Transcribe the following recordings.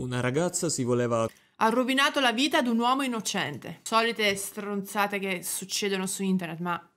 Una ragazza si voleva... Ha rovinato la vita ad un uomo innocente. Solite stronzate che succedono su internet, ma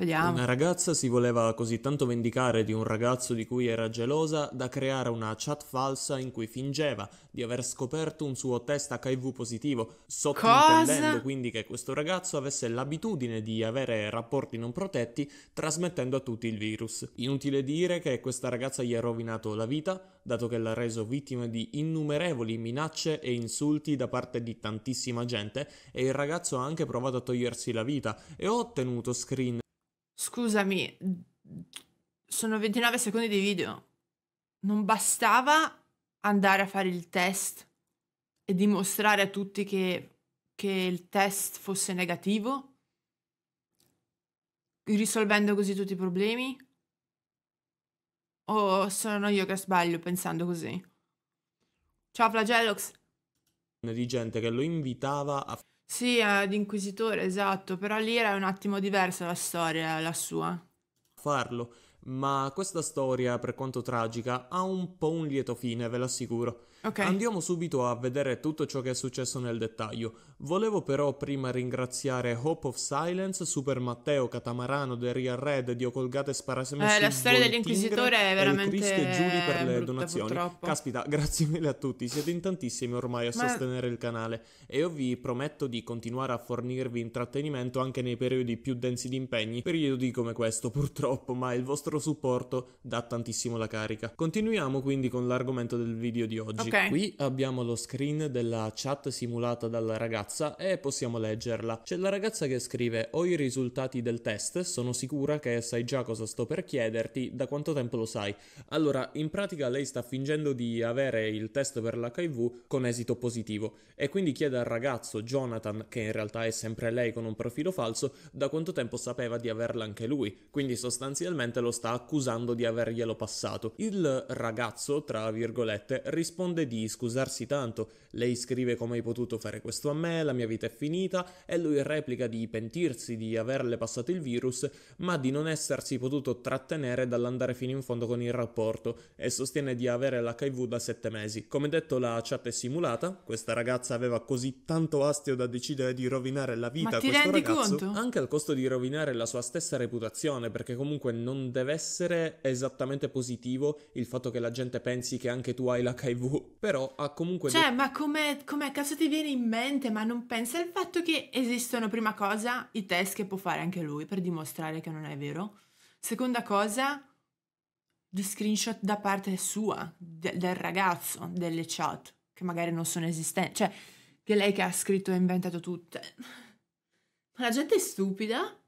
Vediamo. Una ragazza si voleva così tanto vendicare di un ragazzo di cui era gelosa da creare una chat falsa in cui fingeva di aver scoperto un suo test HIV positivo, sottintendendo quindi che questo ragazzo avesse l'abitudine di avere rapporti non protetti, trasmettendo a tutti il virus. Inutile dire che questa ragazza gli ha rovinato la vita, dato che l'ha reso vittima di innumerevoli minacce e insulti da parte di tantissima gente, e il ragazzo ha anche provato a togliersi la vita e ho ottenuto screen Scusami, sono 29 secondi di video. Non bastava andare a fare il test e dimostrare a tutti che, che il test fosse negativo? Risolvendo così tutti i problemi? O sono io che sbaglio pensando così? Ciao Flagellox! Di gente che lo invitava a sì, è eh, d'inquisitore, esatto, però lì era un attimo diversa la storia, la sua. Farlo, ma questa storia, per quanto tragica, ha un po' un lieto fine, ve l'assicuro. Okay. Andiamo subito a vedere tutto ciò che è successo nel dettaglio. Volevo però prima ringraziare Hope of Silence, Super Matteo, Catamarano, The Real Red, Dio Colgate Sparasemessi, eh, La storia dell'Inquisitore è veramente Chris e Giulia per le brutta, donazioni. Purtroppo. Caspita, grazie mille a tutti, siete in tantissimi ormai a Ma... sostenere il canale e io vi prometto di continuare a fornirvi intrattenimento anche nei periodi più densi di impegni, periodi come questo purtroppo, ma il vostro supporto dà tantissimo la carica. Continuiamo quindi con l'argomento del video di oggi. Okay. Qui abbiamo lo screen della chat simulata dalla ragazza e possiamo leggerla. C'è la ragazza che scrive: Ho i risultati del test, sono sicura che sai già cosa sto per chiederti, da quanto tempo lo sai? Allora, in pratica lei sta fingendo di avere il test per l'HIV con esito positivo e quindi chiede al ragazzo Jonathan, che in realtà è sempre lei con un profilo falso, da quanto tempo sapeva di averla anche lui. Quindi sostanzialmente lo sta accusando di averglielo passato. Il ragazzo, tra virgolette, risponde chiede di scusarsi tanto, lei scrive come hai potuto fare questo a me, la mia vita è finita e lui replica di pentirsi di averle passato il virus ma di non essersi potuto trattenere dall'andare fino in fondo con il rapporto e sostiene di avere l'HIV da 7 mesi. Come detto la chat è simulata, questa ragazza aveva così tanto astio da decidere di rovinare la vita a questo ragazzo conto? anche al costo di rovinare la sua stessa reputazione perché comunque non deve essere esattamente positivo il fatto che la gente pensi che anche tu hai l'HIV però ha comunque... Cioè, ma come, come cazzo ti viene in mente? Ma non pensa al fatto che esistono, prima cosa, i test che può fare anche lui per dimostrare che non è vero. Seconda cosa, gli screenshot da parte sua, de- del ragazzo, delle chat, che magari non sono esistenti. Cioè, che lei che ha scritto e inventato tutte. Ma la gente è stupida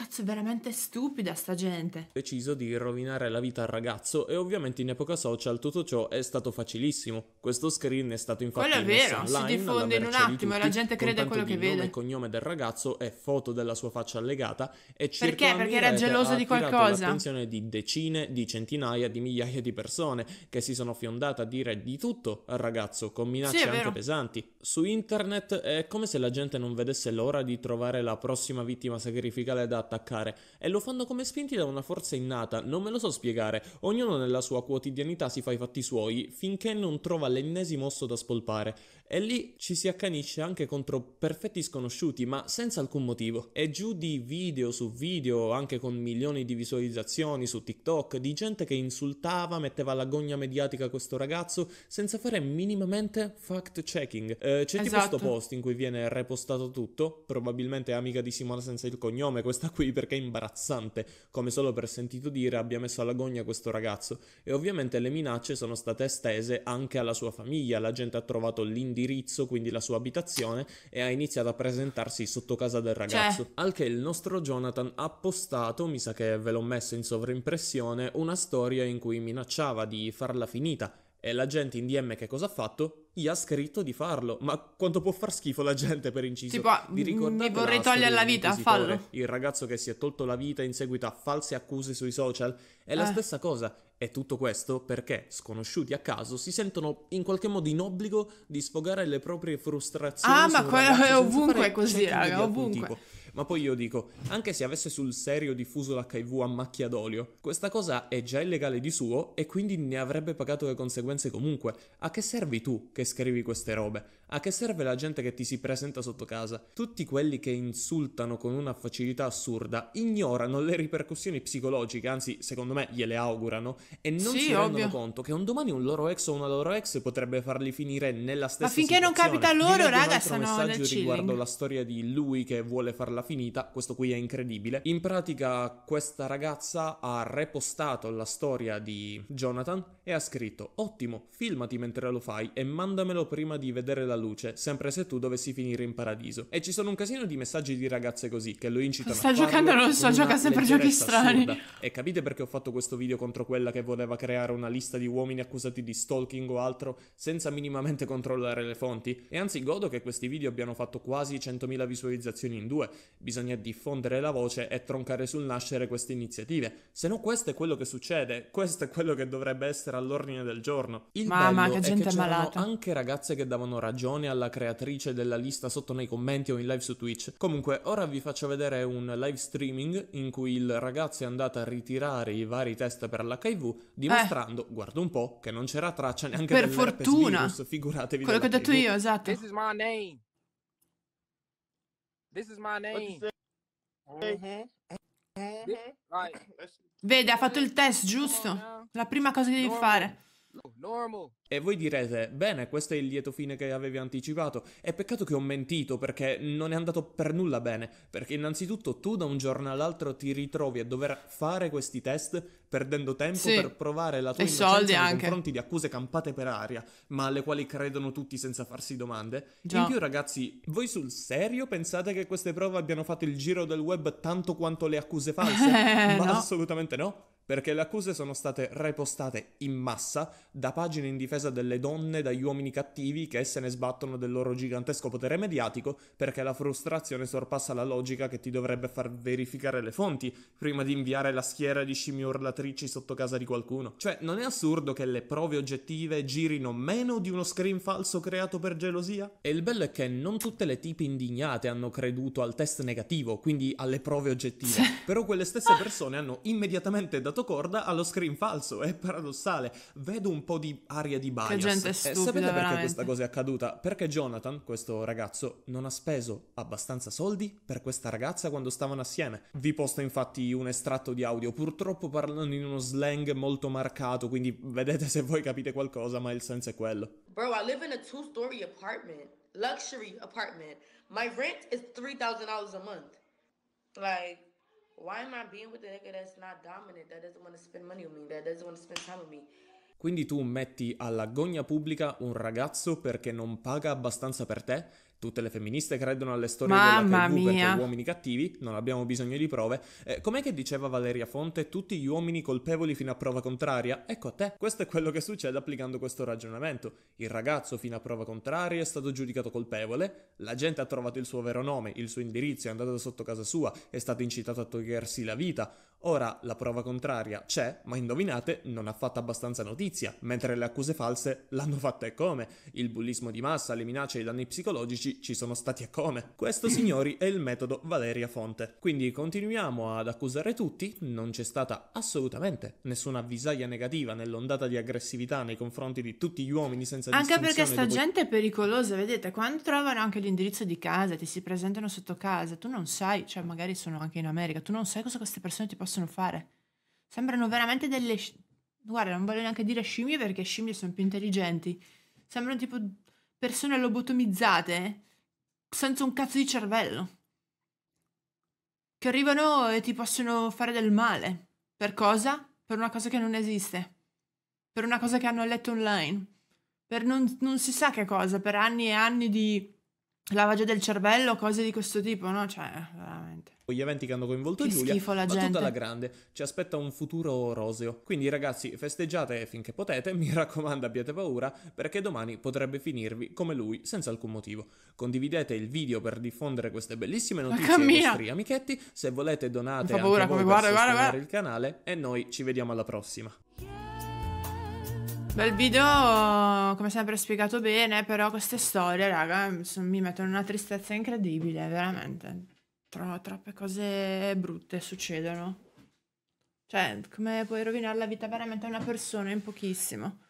Cazzo, è veramente stupida sta gente. Deciso di rovinare la vita al ragazzo e ovviamente in epoca social tutto ciò è stato facilissimo. Questo screen è stato infatti Quello è vero, si diffonde in un attimo tutti, e la gente crede a quello che vede. Il cognome del ragazzo e foto della sua faccia allegata e Perché? Perché era geloso di qualcosa. l'attenzione di decine, di centinaia, di migliaia di persone che si sono fiondate a dire di tutto al ragazzo con minacce sì, anche pesanti. Su internet è come se la gente non vedesse l'ora di trovare la prossima vittima sacrificale da attaccare e lo fanno come spinti da una forza innata, non me lo so spiegare, ognuno nella sua quotidianità si fa i fatti suoi finché non trova l'ennesimo osso da spolpare e lì ci si accanisce anche contro perfetti sconosciuti ma senza alcun motivo. E giù di video su video, anche con milioni di visualizzazioni su TikTok, di gente che insultava, metteva all'agonia mediatica questo ragazzo senza fare minimamente fact checking. Eh, c'è esatto. tipo questo post in cui viene repostato tutto, probabilmente è amica di Simona senza il cognome questa qui perché è imbarazzante come solo per sentito dire abbia messo all'agonia questo ragazzo e ovviamente le minacce sono state estese anche alla sua famiglia, la gente ha trovato l'indirizzo, quindi la sua abitazione e ha iniziato a presentarsi sotto casa del cioè? ragazzo. Cioè. Al che il nostro Jonathan ha postato, mi sa che ve l'ho messo in sovrimpressione, una storia in cui minacciava di farla finita e la gente in DM che cosa ha fatto? Gli ha scritto di farlo. Ma quanto può far schifo la gente per inciso? Tipo, di mi vorrei togliere la vita, fallo. Il ragazzo che si è tolto la vita in seguito a false accuse sui social. È la eh. stessa cosa. E tutto questo perché sconosciuti a caso si sentono in qualche modo in obbligo di sfogare le proprie frustrazioni. Ah, ma quello è ovunque così, raga, ovunque. Tipo. Ma poi io dico, anche se avesse sul serio diffuso l'HIV a macchia d'olio, questa cosa è già illegale di suo e quindi ne avrebbe pagato le conseguenze comunque. A che servi tu che scrivi queste robe? A che serve la gente che ti si presenta sotto casa? Tutti quelli che insultano con una facilità assurda ignorano le ripercussioni psicologiche, anzi, secondo me, gliele augurano, e non sì, si rendono ovvio. conto che un domani un loro ex o una loro ex potrebbe farli finire nella stessa Ma finché situazione. non capita a loro, Direi raga, sono messaggio riguardo chilling. la storia di lui che vuole farla finita, questo qui è incredibile. In pratica questa ragazza ha repostato la storia di Jonathan e ha scritto "Ottimo, filmati mentre lo fai e mandamelo prima di vedere la luce, sempre se tu dovessi finire in paradiso. E ci sono un casino di messaggi di ragazze così che lo incitano sta a Sta giocando, non so, gioca sempre giochi strani. Assurda. E capite perché ho fatto questo video contro quella che voleva creare una lista di uomini accusati di stalking o altro senza minimamente controllare le fonti? E anzi godo che questi video abbiano fatto quasi 100.000 visualizzazioni in due. Bisogna diffondere la voce e troncare sul nascere queste iniziative. Se no questo è quello che succede, questo è quello che dovrebbe essere all'ordine del giorno. Il Mamma, che gente è che malata. anche ragazze che davano ragione Gione alla creatrice della lista sotto nei commenti o in live su Twitch. Comunque, ora vi faccio vedere un live streaming in cui il ragazzo è andato a ritirare i vari test per l'HIV, dimostrando, eh. guarda un po', che non c'era traccia neanche per fortuna. Virus, figuratevi. Quello che ho detto io, esatto. This is my name. This is my name. Mm-hmm. Vede, ha fatto il test giusto. La prima cosa che devi fare. Normal. E voi direte, bene, questo è il lieto fine che avevi anticipato, è peccato che ho mentito perché non è andato per nulla bene, perché innanzitutto tu da un giorno all'altro ti ritrovi a dover fare questi test perdendo tempo sì. per provare la tua e soldi nei anche. confronti di accuse campate per aria, ma alle quali credono tutti senza farsi domande. Già. In più ragazzi, voi sul serio pensate che queste prove abbiano fatto il giro del web tanto quanto le accuse false? ma no. assolutamente no perché le accuse sono state repostate in massa da pagine in difesa delle donne dagli uomini cattivi che se ne sbattono del loro gigantesco potere mediatico perché la frustrazione sorpassa la logica che ti dovrebbe far verificare le fonti prima di inviare la schiera di scimmie urlatrici sotto casa di qualcuno. Cioè, non è assurdo che le prove oggettive girino meno di uno screen falso creato per gelosia? E il bello è che non tutte le tipi indignate hanno creduto al test negativo, quindi alle prove oggettive, però quelle stesse persone hanno immediatamente dato corda allo screen falso. È paradossale. Vedo un po' di aria di bias. Che gente stupida, eh, sapete perché veramente. questa cosa è accaduta? Perché Jonathan, questo ragazzo, non ha speso abbastanza soldi per questa ragazza quando stavano assieme. Vi posto infatti un estratto di audio, purtroppo parlano in uno slang molto marcato, quindi vedete se voi capite qualcosa, ma il senso è quello. Bro, I live in a two-story apartment. luxury apartment. My rent is $3,000 a month. Like, Why am I being with a nigga that's not dominant, that doesn't want to spend money on me, that doesn't want to spend time with me? Quindi tu metti alla gogna pubblica un ragazzo perché non paga abbastanza per te Tutte le femministe credono alle storie Mamma della tribù mia. perché uomini cattivi, non abbiamo bisogno di prove. Eh, com'è che diceva Valeria Fonte? Tutti gli uomini colpevoli fino a prova contraria? Ecco a te. Questo è quello che succede applicando questo ragionamento. Il ragazzo fino a prova contraria è stato giudicato colpevole, la gente ha trovato il suo vero nome, il suo indirizzo, è andato sotto casa sua, è stato incitato a togliersi la vita. Ora la prova contraria c'è, ma indovinate, non ha fatto abbastanza notizia, mentre le accuse false l'hanno fatta e come. Il bullismo di massa, le minacce e i danni psicologici politici ci sono stati a come. Questo, signori, è il metodo Valeria Fonte. Quindi continuiamo ad accusare tutti, non c'è stata assolutamente nessuna avvisaglia negativa nell'ondata di aggressività nei confronti di tutti gli uomini senza Anche perché sta dopo... gente è pericolosa, vedete, quando trovano anche l'indirizzo di casa, ti si presentano sotto casa, tu non sai, cioè magari sono anche in America, tu non sai cosa queste persone ti possono fare. Sembrano veramente delle... Guarda, non voglio neanche dire scimmie perché scimmie sono più intelligenti. Sembrano tipo persone lobotomizzate senza un cazzo di cervello. Che arrivano e ti possono fare del male. Per cosa? Per una cosa che non esiste. Per una cosa che hanno letto online. Per non, non si sa che cosa, per anni e anni di lavaggio del cervello, cose di questo tipo, no? Cioè, veramente. Gli eventi che hanno coinvolto che Giulia, la ma gente. tutta la grande, ci aspetta un futuro roseo. Quindi ragazzi, festeggiate finché potete, mi raccomando abbiate paura, perché domani potrebbe finirvi come lui, senza alcun motivo. Condividete il video per diffondere queste bellissime notizie ai vostri amichetti, se volete donate paura, anche voi come guarda, guarda, guarda. il canale e noi ci vediamo alla prossima. Bel video, come sempre spiegato bene, però queste storie, raga, mi mettono una tristezza incredibile, veramente. Tro troppe cose brutte succedono. Cioè, come puoi rovinare la vita veramente a una persona in pochissimo.